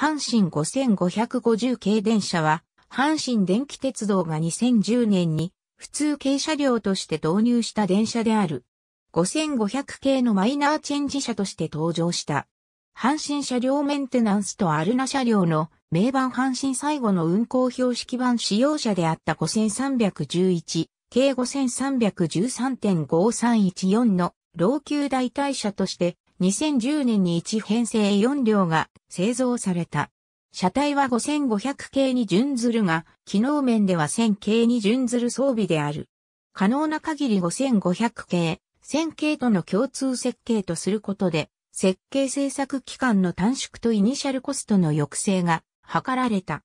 阪神5550系電車は、阪神電気鉄道が2010年に普通軽車両として導入した電車である。5500系のマイナーチェンジ車として登場した。阪神車両メンテナンスとアルナ車両の名板阪神最後の運行標識版使用車であった5311、計5313.5314の老朽代替車として2010年に1編成4両が製造された。車体は5500系に準ずるが、機能面では1000系に準ずる装備である。可能な限り5500系、1000系との共通設計とすることで、設計制作期間の短縮とイニシャルコストの抑制が図られた。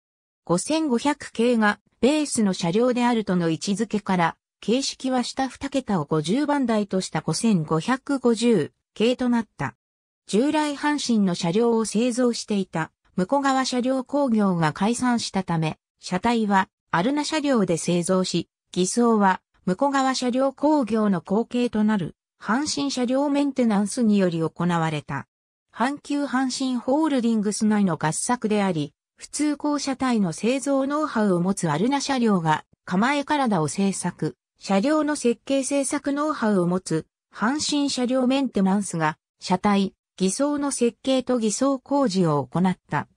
5500系がベースの車両であるとの位置づけから、形式は下2桁を50番台とした5550、系となった。従来阪神の車両を製造していた、向こ川車両工業が解散したため、車体はアルナ車両で製造し、偽装は向こ川車両工業の後継となる、阪神車両メンテナンスにより行われた。阪急阪神ホールディングス内の合作であり、普通校車体の製造ノウハウを持つアルナ車両が構え体を製作、車両の設計製作ノウハウを持つ阪神車両メンテナンスが、車体、偽装の設計と偽装工事を行った。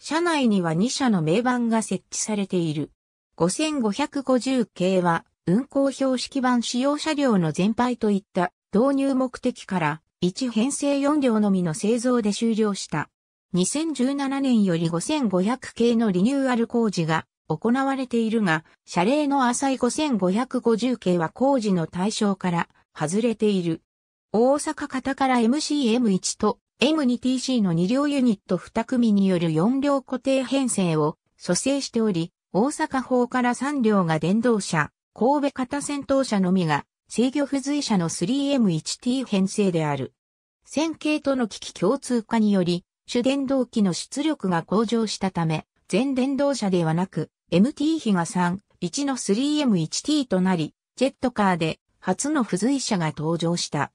車内には2社の名板が設置されている。5550系は、運行標識板使用車両の全廃といった導入目的から、1編成4両のみの製造で終了した。2017年より5500系のリニューアル工事が行われているが、車例の浅い5550系は工事の対象から外れている。大阪方から MCM1 と M2TC の2両ユニット2組による4両固定編成を蘇生しており、大阪方から3両が電動車、神戸型戦闘車のみが制御不随車の 3M1T 編成である。線形との機器共通化により、主電動機の出力が向上したため、全電動車ではなく、MT 比が3、1の 3M1T となり、ジェットカーで初の付随車が登場した。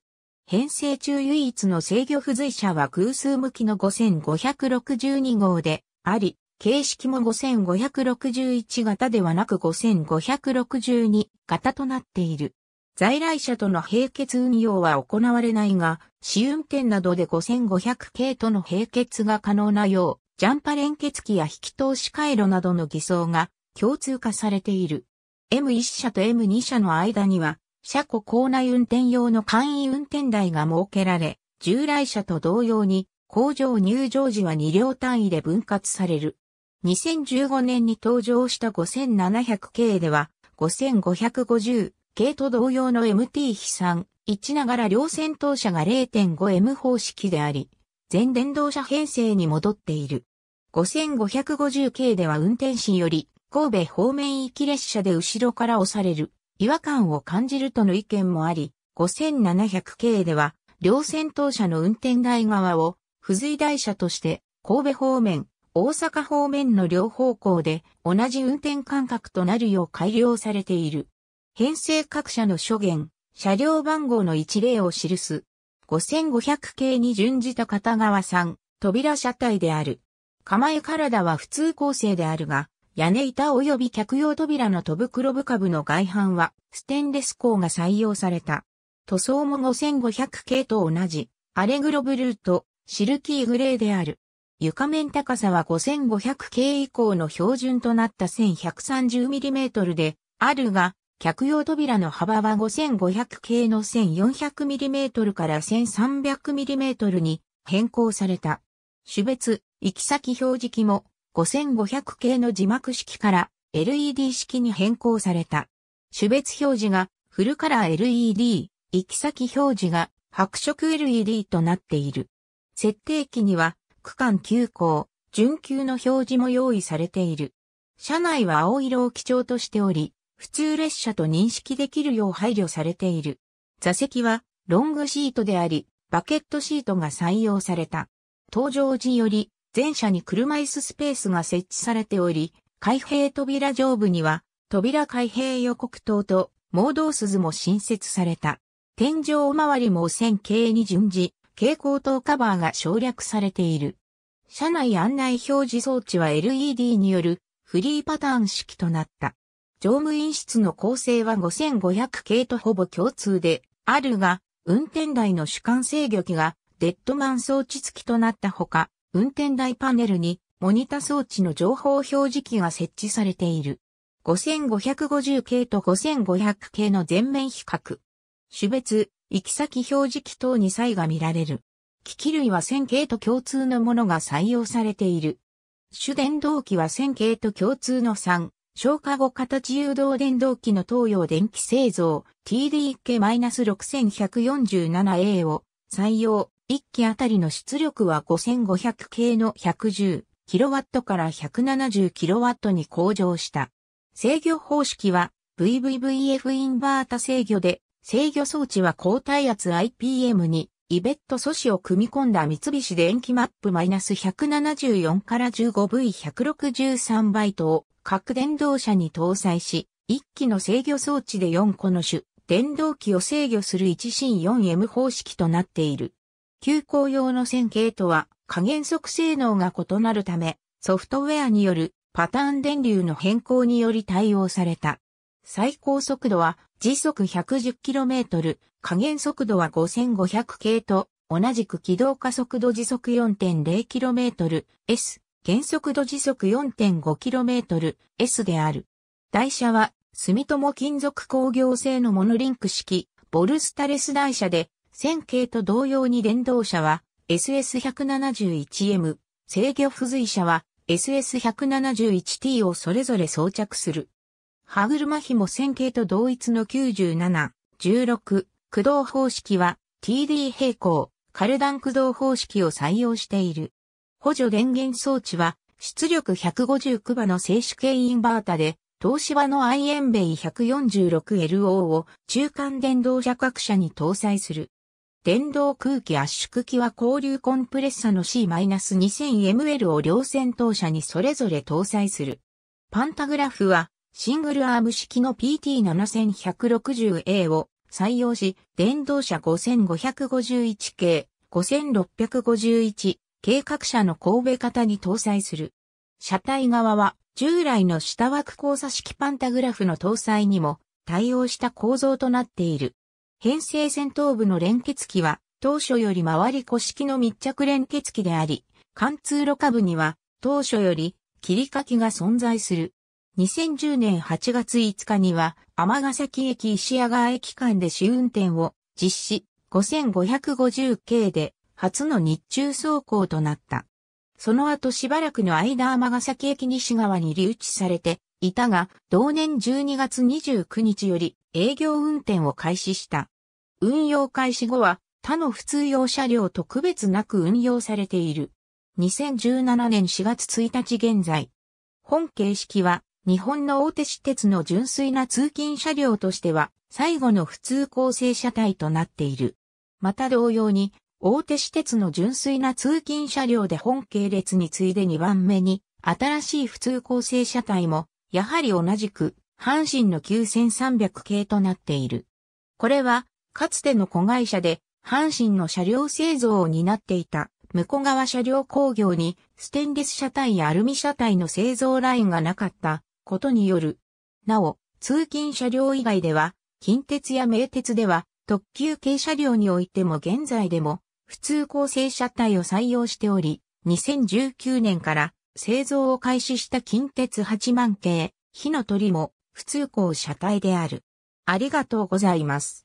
編成中唯一の制御付随車は空数向きの5562号であり、形式も5561型ではなく5562型となっている。在来車との並結運用は行われないが、試運転などで5500系との並結が可能なよう、ジャンパ連結機や引き通し回路などの偽装が共通化されている。M1 車と M2 車の間には車庫構内運転用の簡易運転台が設けられ、従来車と同様に工場入場時は2両単位で分割される。2015年に登場した5700系では5550系と同様の MT 飛散1ながら両先頭車が 0.5M 方式であり、全電動車編成に戻っている。5550系では運転士より神戸方面行き列車で後ろから押される。違和感を感じるとの意見もあり、5700系では、両先頭車の運転台側を、付随台車として、神戸方面、大阪方面の両方向で、同じ運転間隔となるよう改良されている。編成各社の諸言、車両番号の一例を記す。5500系に準じた片側3、扉車体である。構え体は普通構成であるが、屋根板及び客用扉の戸袋部株の外板は、ステンレス鋼が採用された。塗装も5500系と同じ、アレグロブルーとシルキーグレーである。床面高さは5500系以降の標準となった 1130mm であるが、客用扉の幅は5500系の 1400mm から 1300mm に変更された。種別、行き先表示器も5500系の字幕式から LED 式に変更された。種別表示がフルカラー LED、行き先表示が白色 LED となっている。設定機には区間急行、準急の表示も用意されている。車内は青色を基調としており、普通列車と認識できるよう配慮されている。座席はロングシートであり、バケットシートが採用された。登場時より全車に車椅子スペースが設置されており、開閉扉上部には、扉開閉予告灯と、盲導鈴も新設された。天井周りも線形に順次、蛍光灯カバーが省略されている。車内案内表示装置は LED によるフリーパターン式となった。乗務員室の構成は5500系とほぼ共通であるが、運転台の主観制御機がデッドマン装置付きとなったほか、運転台パネルにモニタ装置の情報表示器が設置されている。5550系と5500系の全面比較。種別、行き先表示器等に差異が見られる。機器類は1000系と共通のものが採用されている。主電動機は1000系と共通の3、消化後形誘導電動機の東洋電気製造 TDK-6147A を採用。1機あたりの出力は5500系の 110kW から 170kW に向上した。制御方式は VVVF インバータ制御で、制御装置は高耐圧 IPM にイベット素子を組み込んだ三菱電機マップ -174 から 15V163 バイトを各電動車に搭載し、1機の制御装置で4個の種、電動機を制御する 1C4M 方式となっている。急行用の線形とは加減速性能が異なるため、ソフトウェアによるパターン電流の変更により対応された。最高速度は時速 110km、加減速度は5500系と同じく軌道加速度時速 4.0km、S、減速度時速 4.5km、S である。台車は住友金属工業製のモノリンク式、ボルスタレス台車で線形と同様に電動車は SS171M、制御付随車は SS171T をそれぞれ装着する。歯車比も線形と同一の97、16、駆動方式は TD 平行、カルダン駆動方式を採用している。補助電源装置は出力150クバの静止系インバータで、東芝の i m b e 1 4 6 l o を中間電動車各社に搭載する。電動空気圧縮機は交流コンプレッサの C-2000ML を両戦頭車にそれぞれ搭載する。パンタグラフはシングルアーム式の PT7160A を採用し、電動車5551系、5651計画車の神戸型に搭載する。車体側は従来の下枠交差式パンタグラフの搭載にも対応した構造となっている。編成戦闘部の連結機は、当初より回り古式の密着連結機であり、貫通路下部には、当初より、切り欠きが存在する。2010年8月5日には、天崎駅石屋川駅間で試運転を実施、5550系で、初の日中走行となった。その後しばらくの間天崎駅西側に留置されていたが、同年12月29日より営業運転を開始した。運用開始後は他の普通用車両と区別なく運用されている。2017年4月1日現在。本形式は日本の大手私鉄の純粋な通勤車両としては最後の普通構成車体となっている。また同様に大手私鉄の純粋な通勤車両で本系列に次いで2番目に新しい普通構成車体もやはり同じく阪神の9300系となっている。これは、かつての子会社で、阪神の車両製造を担っていた、向こう側車両工業に、ステンレス車体やアルミ車体の製造ラインがなかったことによる。なお、通勤車両以外では、近鉄や名鉄では、特急系車両においても現在でも、普通構成車体を採用しており、2019年から製造を開始した近鉄8万系、火の鳥も普通校車体である。ありがとうございます。